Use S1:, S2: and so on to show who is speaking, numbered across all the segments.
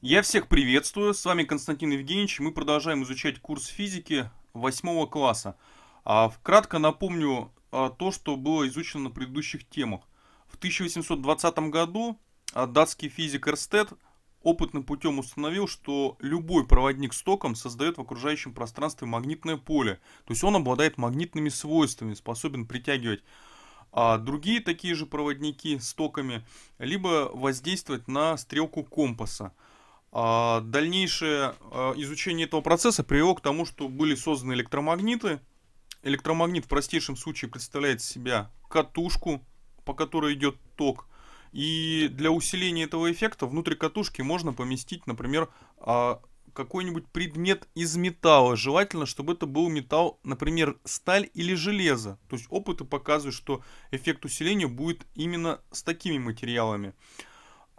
S1: Я всех приветствую, с вами Константин Евгеньевич. Мы продолжаем изучать курс физики 8 класса. А вкратко напомню а, то, что было изучено на предыдущих темах. В 1820 году а, датский физик Эрстед опытным путем установил, что любой проводник с током создает в окружающем пространстве магнитное поле. То есть он обладает магнитными свойствами, способен притягивать а другие такие же проводники с токами, либо воздействовать на стрелку компаса. А, дальнейшее а, изучение этого процесса привело к тому, что были созданы электромагниты. Электромагнит в простейшем случае представляет себя катушку, по которой идет ток. И для усиления этого эффекта внутри катушки можно поместить, например, а, какой-нибудь предмет из металла. Желательно, чтобы это был металл, например, сталь или железо. То есть опыты показывают, что эффект усиления будет именно с такими материалами.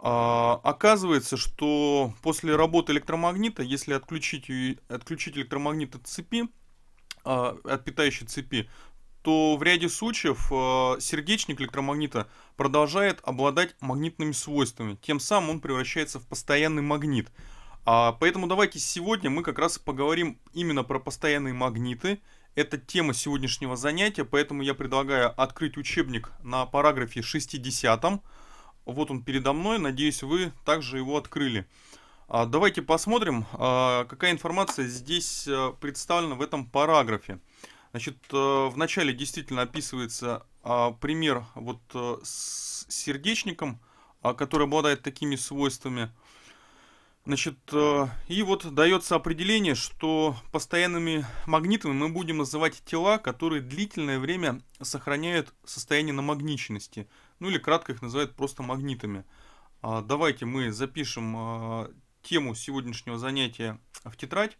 S1: А, оказывается, что после работы электромагнита, если отключить, отключить электромагнит от цепи, а, от питающей цепи, то в ряде случаев а, сердечник электромагнита продолжает обладать магнитными свойствами. Тем самым он превращается в постоянный магнит. Поэтому давайте сегодня мы как раз поговорим именно про постоянные магниты. Это тема сегодняшнего занятия, поэтому я предлагаю открыть учебник на параграфе 60 вот он передо мной, надеюсь, вы также его открыли. А, давайте посмотрим, а, какая информация здесь э, представлена в этом параграфе. Значит, э, в начале действительно описывается а, пример вот э, с сердечником, который обладает такими свойствами. Значит, и вот дается определение, что постоянными магнитами мы будем называть тела, которые длительное время сохраняют состояние намагниченности ну или кратко их называют просто магнитами. А, давайте мы запишем а, тему сегодняшнего занятия в тетрадь.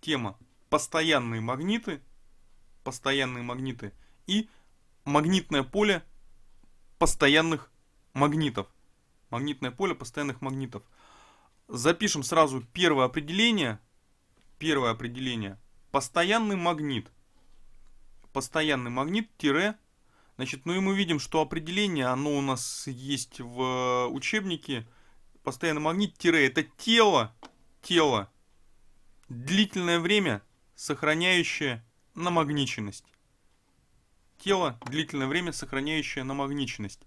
S1: Тема «Постоянные магниты», «Постоянные магниты» и «Магнитное поле постоянных магнитов». Магнитное поле постоянных магнитов. Запишем сразу первое определение. Первое определение. Постоянный магнит. Постоянный магнит тире Значит, ну и мы видим, что определение, оно у нас есть в э, учебнике. Постоянный магнит, тире, это тело, тело, длительное время, сохраняющее намагниченность. Тело, длительное время, сохраняющее намагниченность.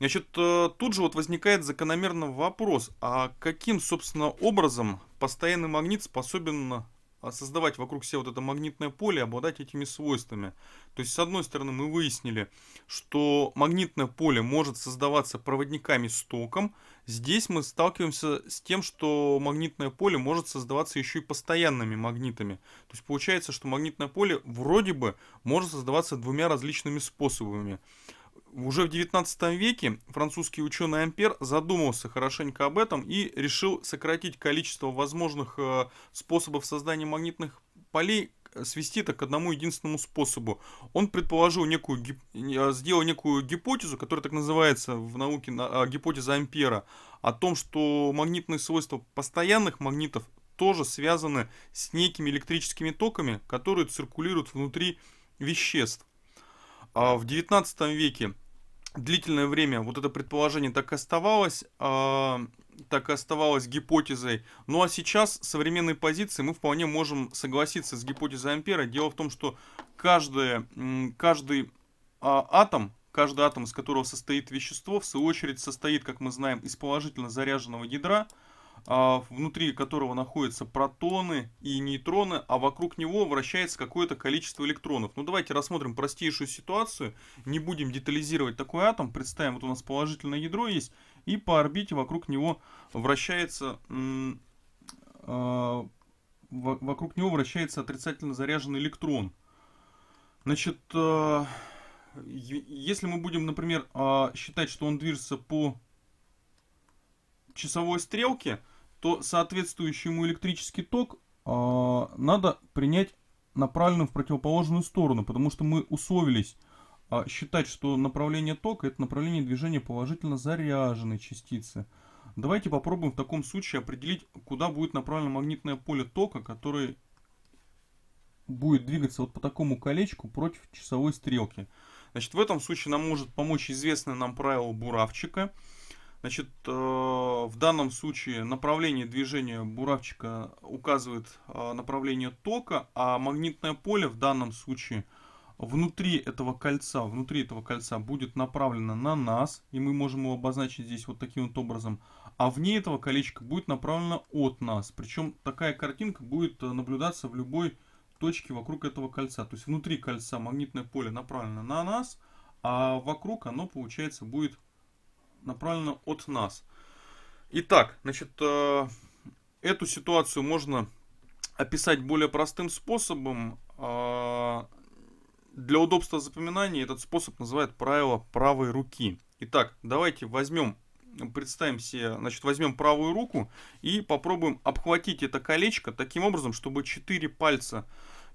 S1: Значит, э, тут же вот возникает закономерно вопрос, а каким, собственно, образом постоянный магнит способен а создавать вокруг себя вот это магнитное поле, обладать этими свойствами. То есть, с одной стороны, мы выяснили, что магнитное поле может создаваться проводниками с током. Здесь мы сталкиваемся с тем, что магнитное поле может создаваться еще и постоянными магнитами. То есть, получается, что магнитное поле вроде бы может создаваться двумя различными способами. Уже в 19 веке французский ученый Ампер задумался хорошенько об этом и решил сократить количество возможных э, способов создания магнитных полей э, свести это к одному единственному способу. Он предположил некую, э, сделал некую гипотезу, которая так называется в науке гипотеза Ампера, о том, что магнитные свойства постоянных магнитов тоже связаны с некими электрическими токами, которые циркулируют внутри веществ. А в 19 веке длительное время вот это предположение так и оставалось, э, так и оставалось гипотезой. Ну а сейчас с современной позиции мы вполне можем согласиться с гипотезой Ампера. Дело в том, что каждое, каждый э, атом, каждый атом, из которого состоит вещество, в свою очередь состоит, как мы знаем, из положительно заряженного ядра – а, внутри которого находятся протоны и нейтроны, а вокруг него вращается какое-то количество электронов. Ну давайте рассмотрим простейшую ситуацию, не будем детализировать такой атом, представим, вот у нас положительное ядро есть, и по орбите вокруг него вращается, а, вокруг него вращается отрицательно заряженный электрон. Значит, а, если мы будем, например, считать, что он движется по часовой стрелке, то соответствующему электрический ток э, надо принять направленным в противоположную сторону, потому что мы условились э, считать, что направление тока это направление движения положительно заряженной частицы. Давайте попробуем в таком случае определить, куда будет направлено магнитное поле тока, которое будет двигаться вот по такому колечку против часовой стрелки. Значит, в этом случае нам может помочь известное нам правило буравчика – Значит, э, в данном случае направление движения буравчика указывает э, направление тока, а магнитное поле в данном случае внутри этого кольца, внутри этого кольца будет направлено на нас, и мы можем его обозначить здесь вот таким вот образом, а вне этого колечка будет направлено от нас. Причем такая картинка будет э, наблюдаться в любой точке вокруг этого кольца. То есть внутри кольца магнитное поле направлено на нас, а вокруг оно, получается, будет направлена от нас. Итак, значит, э, эту ситуацию можно описать более простым способом. Э, для удобства запоминания этот способ называют правило правой руки. Итак, давайте возьмем, представим себе, значит, возьмем правую руку и попробуем обхватить это колечко таким образом, чтобы 4 пальца,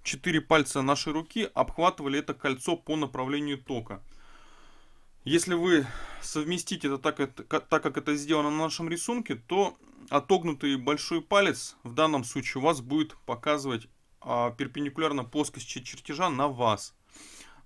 S1: 4 пальца нашей руки обхватывали это кольцо по направлению тока. Если вы совместите это так, так, как это сделано на нашем рисунке, то отогнутый большой палец в данном случае у вас будет показывать а, перпендикулярно плоскости чертежа на вас.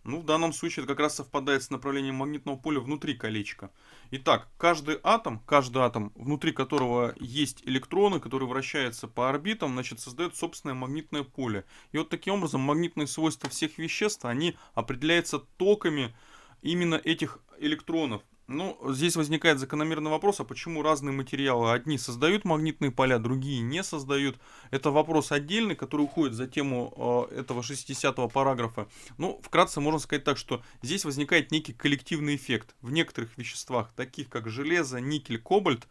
S1: Ну, в данном случае это как раз совпадает с направлением магнитного поля внутри колечка. Итак, каждый атом, каждый атом, внутри которого есть электроны, которые вращаются по орбитам, значит, создает собственное магнитное поле. И вот таким образом магнитные свойства всех веществ, они определяются токами именно этих электронов. Ну, здесь возникает закономерный вопрос, а почему разные материалы одни создают магнитные поля, другие не создают? Это вопрос отдельный, который уходит за тему э, этого 60-го параграфа. Ну, вкратце можно сказать так, что здесь возникает некий коллективный эффект. В некоторых веществах, таких как железо, никель, кобальт,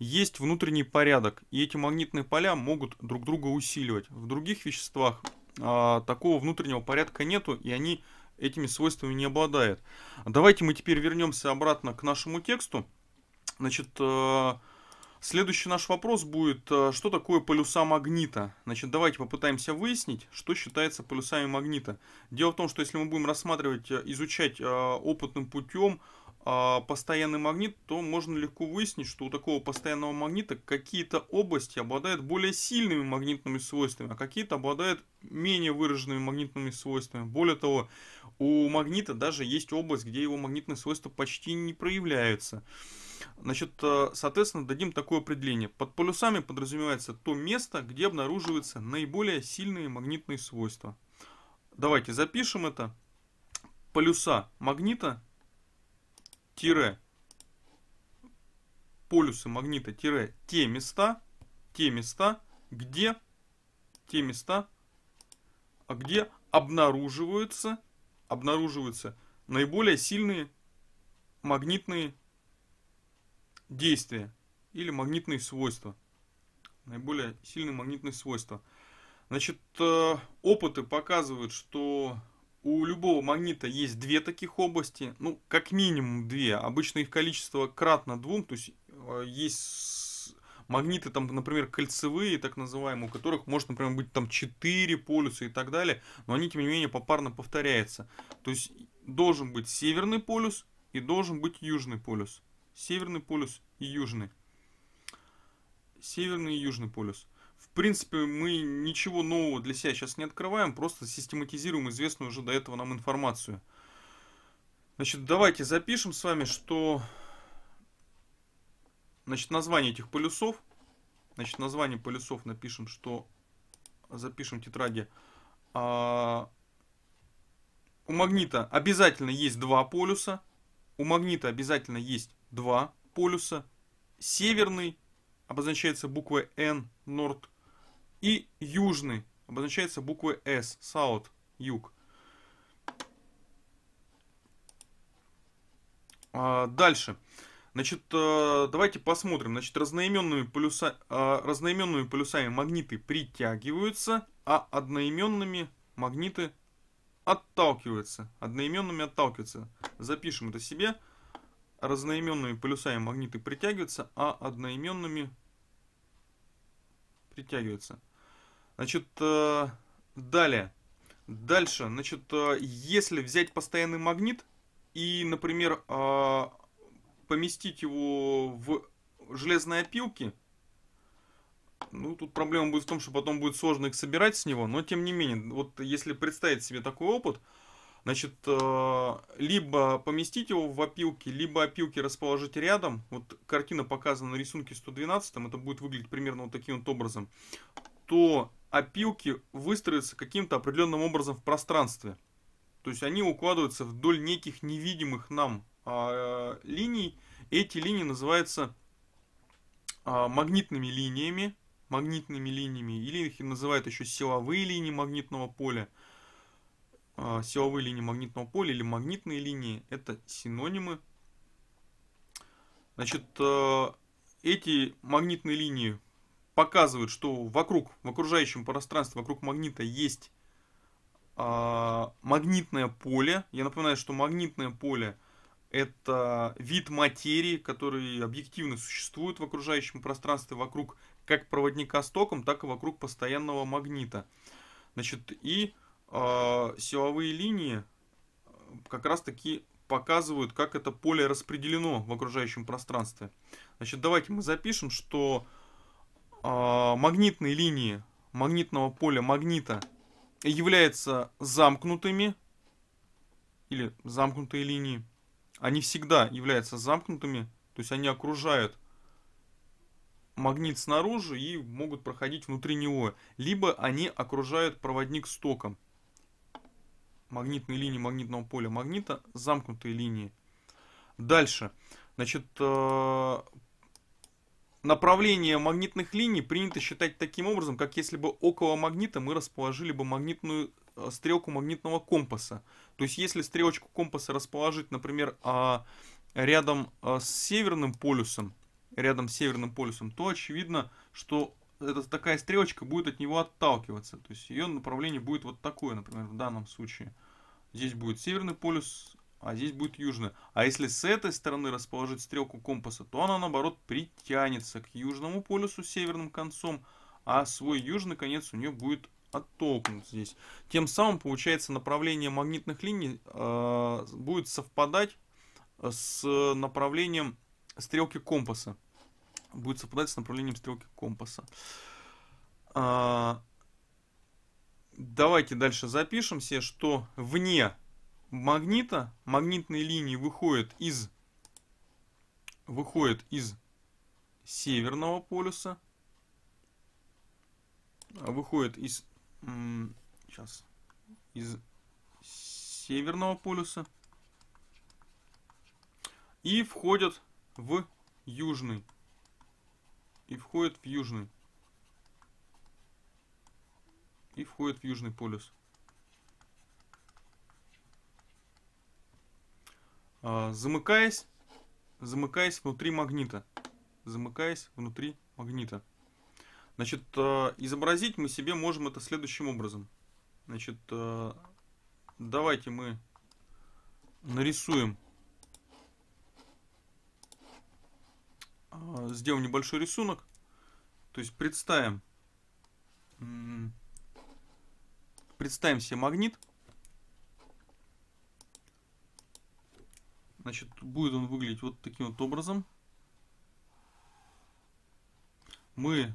S1: есть внутренний порядок, и эти магнитные поля могут друг друга усиливать. В других веществах э, такого внутреннего порядка нету, и они этими свойствами не обладает. Давайте мы теперь вернемся обратно к нашему тексту. Значит, э, следующий наш вопрос будет, э, что такое полюса магнита? Значит, давайте попытаемся выяснить, что считается полюсами магнита. Дело в том, что если мы будем рассматривать, э, изучать опытным путем а, постоянный магнит, то можно легко выяснить, что у такого постоянного магнита какие-то области обладают более сильными магнитными свойствами, а какие-то обладают менее выраженными магнитными свойствами. Более того, у магнита даже есть область, где его магнитные свойства почти не проявляются. Значит, э, соответственно, дадим такое определение. Под полюсами подразумевается то место, где обнаруживаются наиболее сильные магнитные свойства. Давайте запишем это. Полюса магнита тире полюсы магнита тире те места, те места, где, те места, а где обнаруживаются, обнаруживаются наиболее сильные магнитные действия или магнитные свойства. Наиболее сильные магнитные свойства. Значит, э, опыты показывают, что у любого магнита есть две таких области, ну, как минимум две. Обычно их количество кратно двум, то есть э, есть магниты, там, например, кольцевые, так называемые, у которых может, например, быть там четыре полюса и так далее, но они, тем не менее, попарно повторяются. То есть должен быть северный полюс и должен быть южный полюс. Северный полюс и южный. Северный и южный полюс принципе, мы ничего нового для себя сейчас не открываем, просто систематизируем известную уже до этого нам информацию. Значит, давайте запишем с вами, что значит, название этих полюсов. Значит, название полюсов напишем, что запишем в тетради. А, у магнита обязательно есть два полюса. У магнита обязательно есть два полюса. Северный обозначается буквой N, north. И южный обозначается буквой S, south, юг. А, дальше. Значит, э, давайте посмотрим. Значит, разноименными, полюса, а, разноименными полюсами магниты притягиваются, а одноименными магниты отталкиваются. Одноименными отталкиваются. Запишем это себе. Разноименными полюсами магниты притягиваются, а одноименными притягиваются. Значит, э, далее. Дальше, значит, э, если взять постоянный магнит и, например, э, поместить его в железные опилки, ну, тут проблема будет в том, что потом будет сложно их собирать с него, но тем не менее, вот если представить себе такой опыт, значит, либо поместить его в опилки, либо опилки расположить рядом, вот картина показана на рисунке 112, это будет выглядеть примерно вот таким вот образом, то опилки выстроятся каким-то определенным образом в пространстве. То есть они укладываются вдоль неких невидимых нам э, линий. Эти линии называются э, магнитными линиями, магнитными линиями, или их называют еще силовые линии магнитного поля. Э, силовые линии магнитного поля или магнитные линии – это синонимы. Значит, э, эти магнитные линии показывает, что вокруг, в окружающем пространстве, вокруг магнита есть э, магнитное поле. Я напоминаю, что магнитное поле это вид материи, который объективно существует в окружающем пространстве вокруг как проводника с током, так и вокруг постоянного магнита. Значит, и э, силовые линии э, как раз-таки показывают, как это поле распределено в окружающем пространстве. Значит, давайте мы запишем, что а, магнитные линии магнитного поля магнита являются замкнутыми, или замкнутые линии, они всегда являются замкнутыми, то есть они окружают магнит снаружи и могут проходить внутри него. Либо они окружают проводник с током. Магнитные линии магнитного поля магнита, замкнутые линии. Дальше. Значит, э, направление магнитных линий принято считать таким образом, как если бы около магнита мы расположили бы магнитную э, стрелку магнитного компаса. То есть если стрелочку компаса расположить, например, а, рядом э, с северным полюсом, рядом с северным полюсом, то очевидно, что эта такая стрелочка будет от него отталкиваться. То есть ее направление будет вот такое, например, в данном случае. Здесь будет северный полюс, а здесь будет южная. А если с этой стороны расположить стрелку компаса, то она, наоборот, притянется к южному полюсу северным концом, а свой южный конец у нее будет оттолкнут здесь. Тем самым, получается, направление магнитных линий э, будет совпадать э, с направлением стрелки компаса. Будет совпадать с направлением стрелки компаса. А, давайте дальше запишем все, что вне магнита, магнитные линии выходят из, выходят из северного полюса, а выходят из, сейчас, из северного полюса и входят в южный. И входят в южный. И входят в южный полюс. А, замыкаясь, замыкаясь внутри магнита. Замыкаясь внутри магнита. Значит, а, изобразить мы себе можем это следующим образом. Значит, а, давайте мы нарисуем. Сделаем небольшой рисунок. То есть представим, представим себе магнит – Значит, будет он выглядеть вот таким вот образом. Мы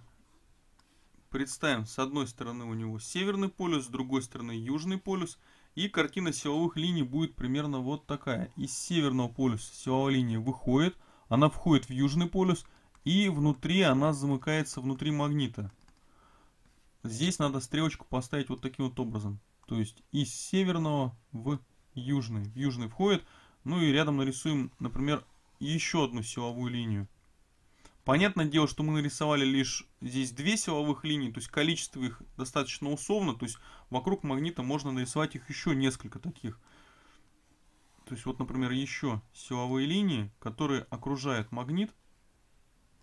S1: представим, с одной стороны у него северный полюс, с другой стороны южный полюс. И картина силовых линий будет примерно вот такая. Из северного полюса силовая линия выходит, она входит в южный полюс, и внутри она замыкается внутри магнита. Здесь надо стрелочку поставить вот таким вот образом. То есть из северного в южный. В южный входит, ну и рядом нарисуем, например, еще одну силовую линию. Понятное дело, что мы нарисовали лишь здесь две силовых линии, то есть количество их достаточно условно, то есть вокруг магнита можно нарисовать их еще несколько таких. То есть вот, например, еще силовые линии, которые окружают магнит.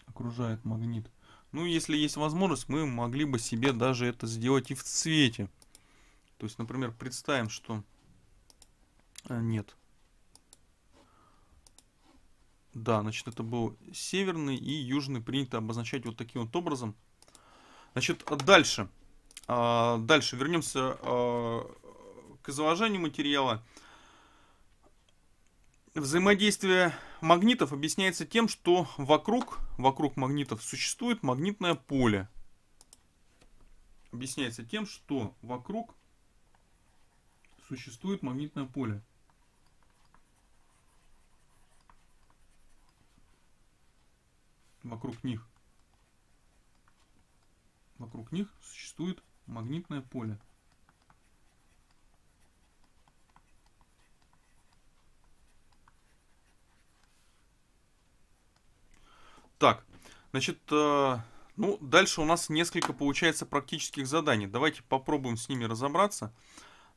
S1: Окружают магнит. Ну, если есть возможность, мы могли бы себе даже это сделать и в цвете. То есть, например, представим, что... Э, нет, да, значит, это был северный и южный принято обозначать вот таким вот образом. Значит, дальше. А, дальше вернемся а, к изложению материала. Взаимодействие магнитов объясняется тем, что вокруг, вокруг магнитов существует магнитное поле. Объясняется тем, что вокруг существует магнитное поле. вокруг них, вокруг них существует магнитное поле. Так, значит, э, ну, дальше у нас несколько, получается, практических заданий. Давайте попробуем с ними разобраться.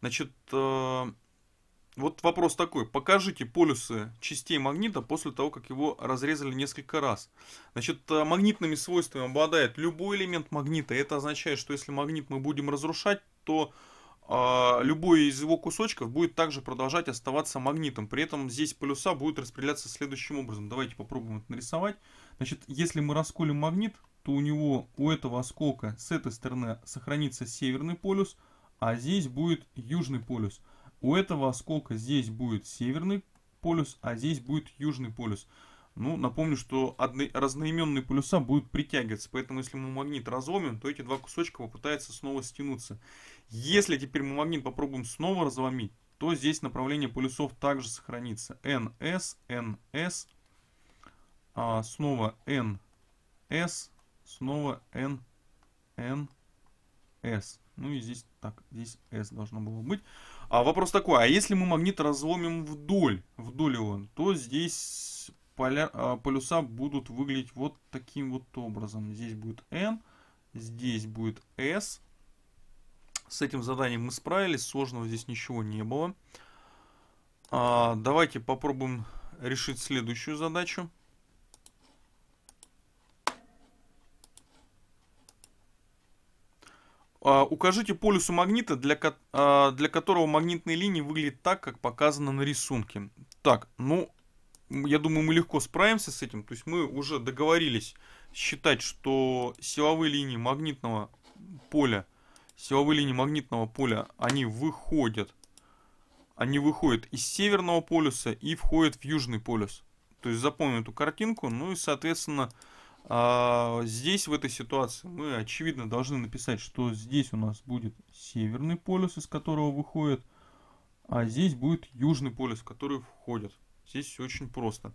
S1: Значит, э, вот вопрос такой. Покажите полюсы частей магнита после того, как его разрезали несколько раз. Значит, э, магнитными свойствами обладает любой элемент магнита. Это означает, что если магнит мы будем разрушать, то э, любой из его кусочков будет также продолжать оставаться магнитом. При этом здесь полюса будут распределяться следующим образом. Давайте попробуем это нарисовать. Значит, если мы расколем магнит, то у него, у этого осколка с этой стороны сохранится северный полюс, а здесь будет южный полюс. У этого осколка здесь будет северный полюс, а здесь будет южный полюс. Ну, напомню, что одно... разноименные полюса будут притягиваться, поэтому если мы магнит разломим, то эти два кусочка попытаются снова стянуться. Если теперь мы магнит попробуем снова разломить, то здесь направление полюсов также сохранится. NS, NS, а снова NS, снова N, NS. Ну и здесь так, здесь S должно было быть. А вопрос такой, а если мы магнит разломим вдоль, вдоль его, то здесь поля, а, полюса будут выглядеть вот таким вот образом. Здесь будет N, здесь будет S. С этим заданием мы справились, сложного здесь ничего не было. А, давайте попробуем решить следующую задачу. А, укажите полюсу магнита, для, а, для которого магнитные линии выглядят так, как показано на рисунке. Так, ну, я думаю, мы легко справимся с этим. То есть мы уже договорились считать, что силовые линии магнитного поля, силовые линии магнитного поля, они выходят, они выходят из северного полюса и входят в южный полюс. То есть запомним эту картинку, ну и, соответственно, а здесь, в этой ситуации, мы, очевидно, должны написать, что здесь у нас будет северный полюс, из которого выходит, а здесь будет южный полюс, в который входит. Здесь все очень просто.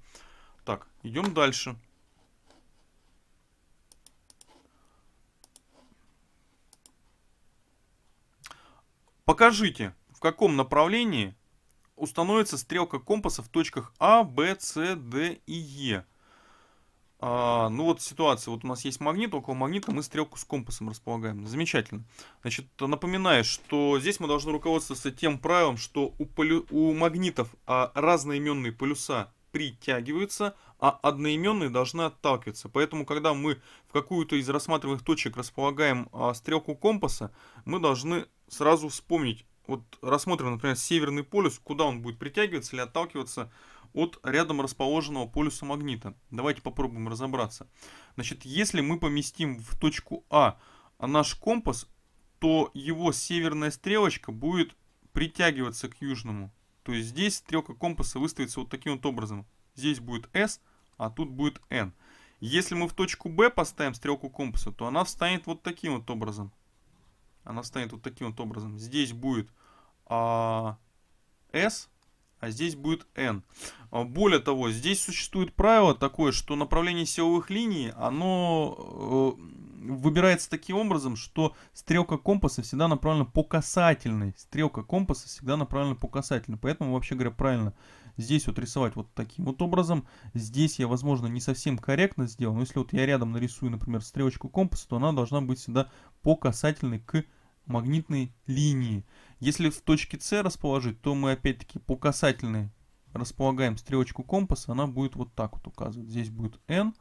S1: Так, идем дальше. Покажите, в каком направлении установится стрелка компаса в точках А, Б, С, Д и Е. E. А, ну вот ситуация, вот у нас есть магнит, около магнита мы стрелку с компасом располагаем. Замечательно. Значит, напоминаю, что здесь мы должны руководствоваться тем правилом, что у, полю... у магнитов а, разноименные полюса притягиваются, а одноименные должны отталкиваться. Поэтому, когда мы в какую-то из рассматриваемых точек располагаем а, стрелку компаса, мы должны сразу вспомнить, вот рассмотрим, например, северный полюс, куда он будет притягиваться или отталкиваться от рядом расположенного полюса магнита. Давайте попробуем разобраться. Значит, если мы поместим в точку а, а наш компас, то его северная стрелочка будет притягиваться к южному. То есть здесь стрелка компаса выставится вот таким вот образом. Здесь будет S, а тут будет N. Если мы в точку B поставим стрелку компаса, то она встанет вот таким вот образом. Она встанет вот таким вот образом. Здесь будет а, S, а здесь будет n. А, более того, здесь существует правило такое, что направление силовых линий, оно э, выбирается таким образом, что стрелка компаса всегда направлена по касательной. Стрелка компаса всегда направлена по касательной. Поэтому, вообще говоря, правильно здесь вот рисовать вот таким вот образом. Здесь я, возможно, не совсем корректно сделал, но если вот я рядом нарисую, например, стрелочку компаса, то она должна быть всегда по касательной к магнитной линии. Если в точке С расположить, то мы опять-таки по касательной располагаем стрелочку компаса, она будет вот так вот указывать. Здесь будет N,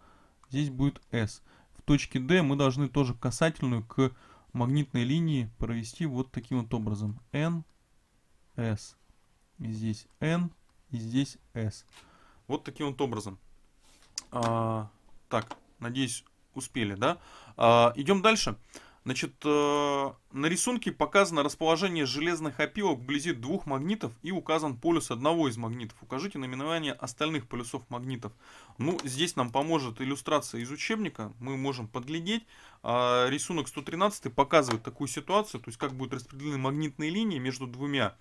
S1: здесь будет S. В точке D мы должны тоже касательную к магнитной линии провести вот таким вот образом. N, S. И здесь N, и здесь S. Вот таким вот образом. А, так, надеюсь, успели, да? А, идем дальше. Дальше. Значит, э, на рисунке показано расположение железных опилок вблизи двух магнитов и указан полюс одного из магнитов. Укажите наименование остальных полюсов магнитов. Ну, здесь нам поможет иллюстрация из учебника, мы можем подглядеть. Э, рисунок 113 показывает такую ситуацию, то есть как будут распределены магнитные линии между двумя,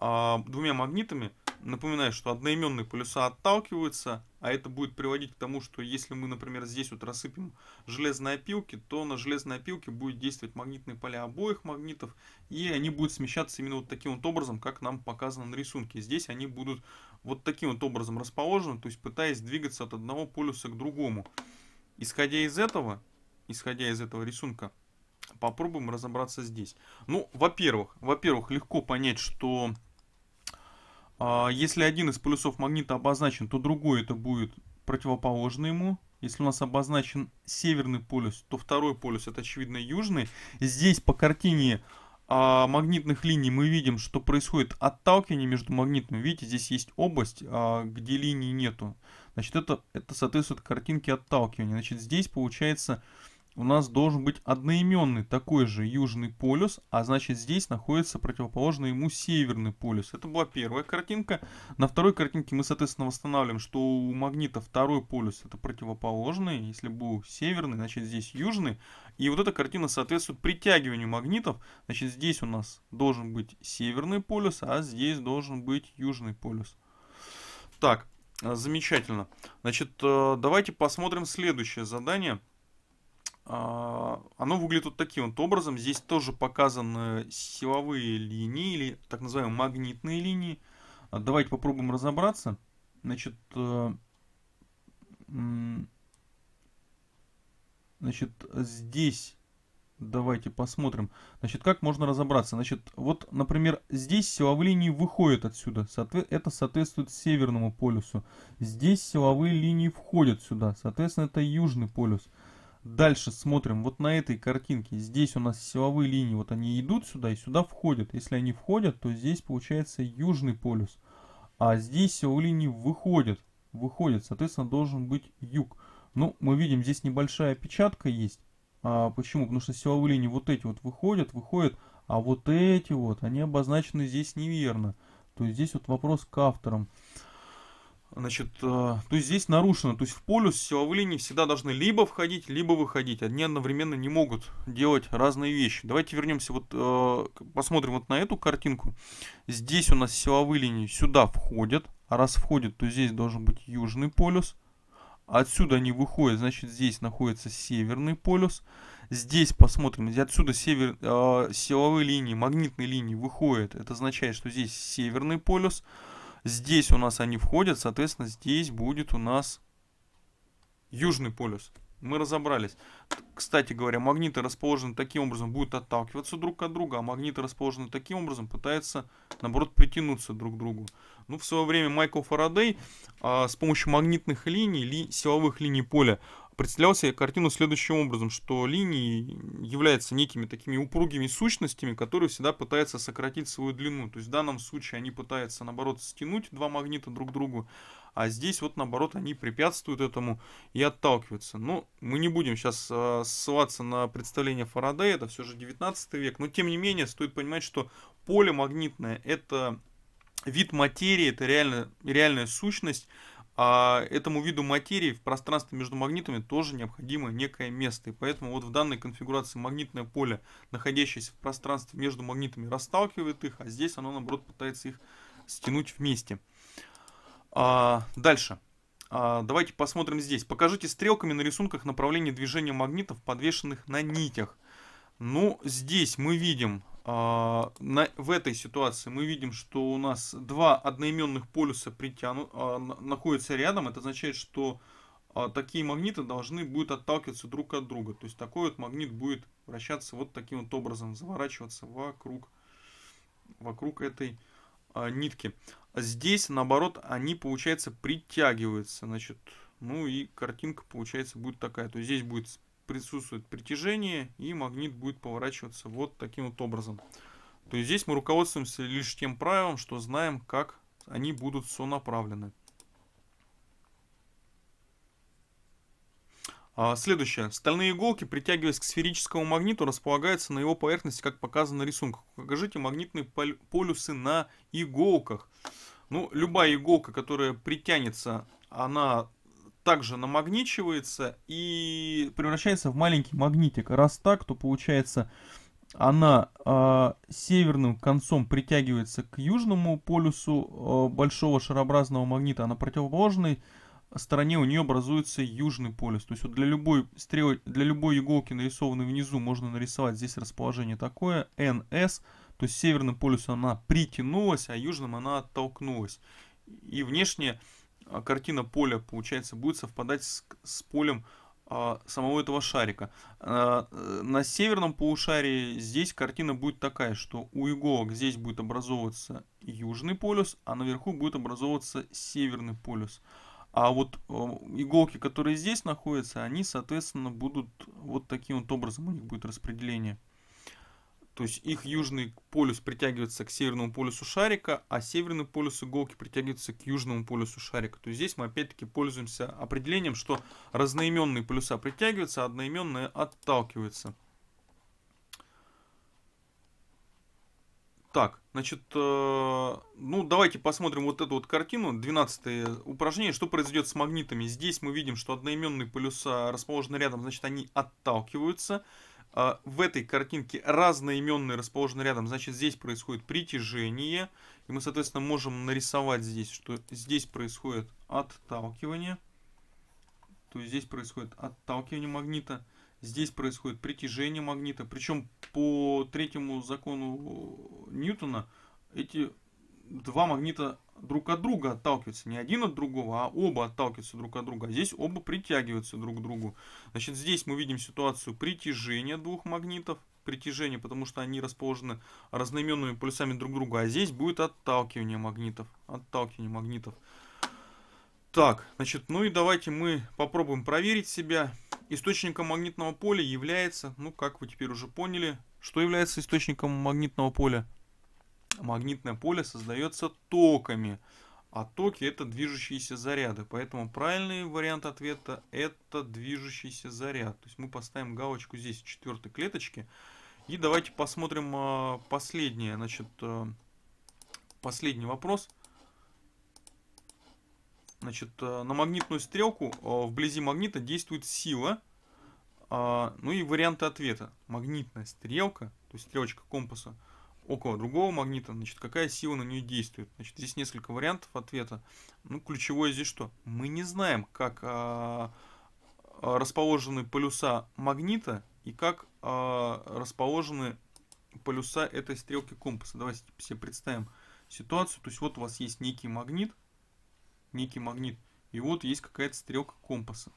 S1: э, двумя магнитами – Напоминаю, что одноименные полюса отталкиваются, а это будет приводить к тому, что если мы, например, здесь вот рассыпем железные опилки, то на железной опилке будет действовать магнитные поля обоих магнитов, и они будут смещаться именно вот таким вот образом, как нам показано на рисунке. Здесь они будут вот таким вот образом расположены, то есть пытаясь двигаться от одного полюса к другому. Исходя из этого, исходя из этого рисунка, попробуем разобраться здесь. Ну, во-первых, во-первых, легко понять, что а, если один из полюсов магнита обозначен, то другой это будет противоположный ему. Если у нас обозначен северный полюс, то второй полюс это очевидно южный. Здесь по картине а, магнитных линий мы видим, что происходит отталкивание между магнитами. Видите, здесь есть область, а, где линий нету. Значит, это, это соответствует картинке отталкивания. Значит, здесь получается у нас должен быть одноименный такой же южный полюс, а значит здесь находится противоположный ему северный полюс. Это была первая картинка. На второй картинке мы, соответственно, восстанавливаем, что у магнита второй полюс это противоположный. Если был северный, значит здесь южный. И вот эта картина соответствует притягиванию магнитов. Значит здесь у нас должен быть северный полюс, а здесь должен быть южный полюс. Так, э, замечательно. Значит, э, давайте посмотрим следующее задание. А, оно выглядит вот таким вот образом. Здесь тоже показаны силовые линии или так называемые магнитные линии. А, давайте попробуем разобраться. Значит, э, значит здесь давайте посмотрим. Значит, как можно разобраться? Значит, вот, например, здесь силовые линии выходят отсюда. Это соответствует северному полюсу. Здесь силовые линии входят сюда. Соответственно, это южный полюс. Дальше смотрим вот на этой картинке. Здесь у нас силовые линии, вот они идут сюда и сюда входят. Если они входят, то здесь получается южный полюс. А здесь силовые линии выходят. Выходят, соответственно, должен быть юг. Ну, мы видим, здесь небольшая опечатка есть. А почему? Потому что силовые линии вот эти вот выходят, выходят, а вот эти вот, они обозначены здесь неверно. То есть здесь вот вопрос к авторам. Значит, э, то есть здесь нарушено, то есть в полюс силовые линии всегда должны либо входить, либо выходить. Одни одновременно не могут делать разные вещи. Давайте вернемся вот, э, посмотрим вот на эту картинку. Здесь у нас силовые линии сюда входят, а раз входят, то здесь должен быть южный полюс. Отсюда они выходят, значит здесь находится северный полюс. Здесь посмотрим, отсюда север, э, силовые линии, магнитные линии выходят. Это означает, что здесь северный полюс. Здесь у нас они входят, соответственно, здесь будет у нас южный полюс. Мы разобрались. Кстати говоря, магниты расположены таким образом, будут отталкиваться друг от друга, а магниты расположены таким образом, пытаются, наоборот, притянуться друг к другу. Ну, в свое время Майкл Фарадей а, с помощью магнитных линий, ли, силовых линий поля, представлял себе картину следующим образом, что линии являются некими такими упругими сущностями, которые всегда пытаются сократить свою длину. То есть в данном случае они пытаются, наоборот, стянуть два магнита друг к другу, а здесь вот, наоборот, они препятствуют этому и отталкиваются. Но ну, мы не будем сейчас а, ссылаться на представление Фарадея, это все же 19 век, но тем не менее стоит понимать, что поле магнитное — это вид материи, это реально, реальная сущность, а этому виду материи в пространстве между магнитами тоже необходимо некое место. И поэтому вот в данной конфигурации магнитное поле, находящееся в пространстве между магнитами, расталкивает их, а здесь оно, наоборот, пытается их стянуть вместе. А, дальше. А, давайте посмотрим здесь. Покажите стрелками на рисунках направление движения магнитов, подвешенных на нитях. Ну, здесь мы видим а, на, в этой ситуации мы видим, что у нас два одноименных полюса притяну, а, находятся рядом. Это означает, что а, такие магниты должны будут отталкиваться друг от друга. То есть такой вот магнит будет вращаться вот таким вот образом, заворачиваться вокруг, вокруг этой а, нитки. А здесь, наоборот, они, получается, притягиваются. Значит, ну и картинка, получается, будет такая. То есть здесь будет присутствует притяжение, и магнит будет поворачиваться вот таким вот образом. То есть здесь мы руководствуемся лишь тем правилом, что знаем, как они будут сонаправлены. А, следующее. Стальные иголки, притягиваясь к сферическому магниту, располагаются на его поверхности, как показано на рисунках. Покажите магнитные полюсы на иголках. Ну, любая иголка, которая притянется, она также намагничивается и превращается в маленький магнитик. Раз так, то получается она э, северным концом притягивается к южному полюсу э, большого шарообразного магнита, а на противоположной стороне у нее образуется южный полюс. То есть вот для любой стрелы, для любой иголки, нарисованной внизу, можно нарисовать здесь расположение такое, NS, то есть северным полюсом она притянулась, а южным она оттолкнулась. И внешне а, картина поля, получается, будет совпадать с, с полем а, самого этого шарика. А, э, на северном полушарии здесь картина будет такая, что у иголок здесь будет образовываться южный полюс, а наверху будет образовываться северный полюс. А вот иголки, которые здесь находятся, они, соответственно, будут вот таким вот образом, у них будет распределение. То есть их южный полюс притягивается к северному полюсу шарика, а северный полюс иголки притягивается к южному полюсу шарика. То есть здесь мы опять-таки пользуемся определением, что разноименные полюса притягиваются, а одноименные отталкиваются. Так, значит, э, ну давайте посмотрим вот эту вот картину, 12 упражнение, что произойдет с магнитами. Здесь мы видим, что одноименные полюса расположены рядом, значит они отталкиваются. А, в этой картинке разноименные расположены рядом, значит здесь происходит притяжение. И мы, соответственно, можем нарисовать здесь, что здесь происходит отталкивание. То есть здесь происходит отталкивание магнита. Здесь происходит притяжение магнита. Причем по третьему закону Ньютона эти два магнита друг от друга отталкиваются. Не один от другого, а оба отталкиваются друг от друга. А здесь оба притягиваются друг к другу. Значит, здесь мы видим ситуацию притяжения двух магнитов. Притяжение, потому что они расположены разноименными полюсами друг друга. А здесь будет отталкивание магнитов. Отталкивание магнитов. Так, значит, ну и давайте мы попробуем проверить себя. Источником магнитного поля является, ну как вы теперь уже поняли, что является источником магнитного поля? магнитное поле создается токами, а токи это движущиеся заряды. Поэтому правильный вариант ответа это движущийся заряд. То есть мы поставим галочку здесь в четвертой клеточке. И давайте посмотрим а, последнее, значит, а, последний вопрос. Значит, а, на магнитную стрелку вблизи магнита действует сила. Ну и варианты ответа. Магнитная стрелка, то есть стрелочка компаса, около другого магнита, значит, какая сила на нее действует. Значит, здесь несколько вариантов ответа. Ну, ключевое здесь что? Мы не знаем, как а, а расположены полюса магнита и как а, расположены полюса этой стрелки компаса. Давайте все представим ситуацию. То есть вот у вас есть некий магнит, некий магнит, и вот есть какая-то стрелка компаса.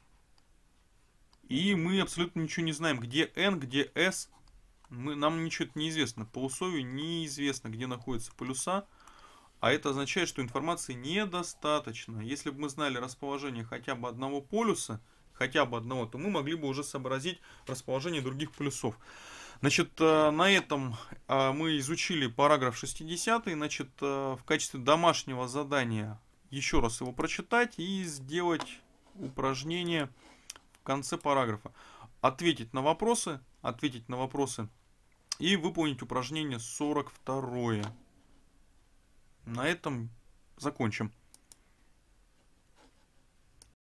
S1: И мы абсолютно ничего не знаем, где N, где S, мы, нам ничего это не известно неизвестно. Полусовию неизвестно, где находятся полюса. А это означает, что информации недостаточно. Если бы мы знали расположение хотя бы одного полюса, хотя бы одного, то мы могли бы уже сообразить расположение других полюсов. Значит, э, на этом э, мы изучили параграф 60. Значит, э, в качестве домашнего задания еще раз его прочитать и сделать упражнение в конце параграфа. Ответить на вопросы, ответить на вопросы и выполнить упражнение 42. На этом закончим.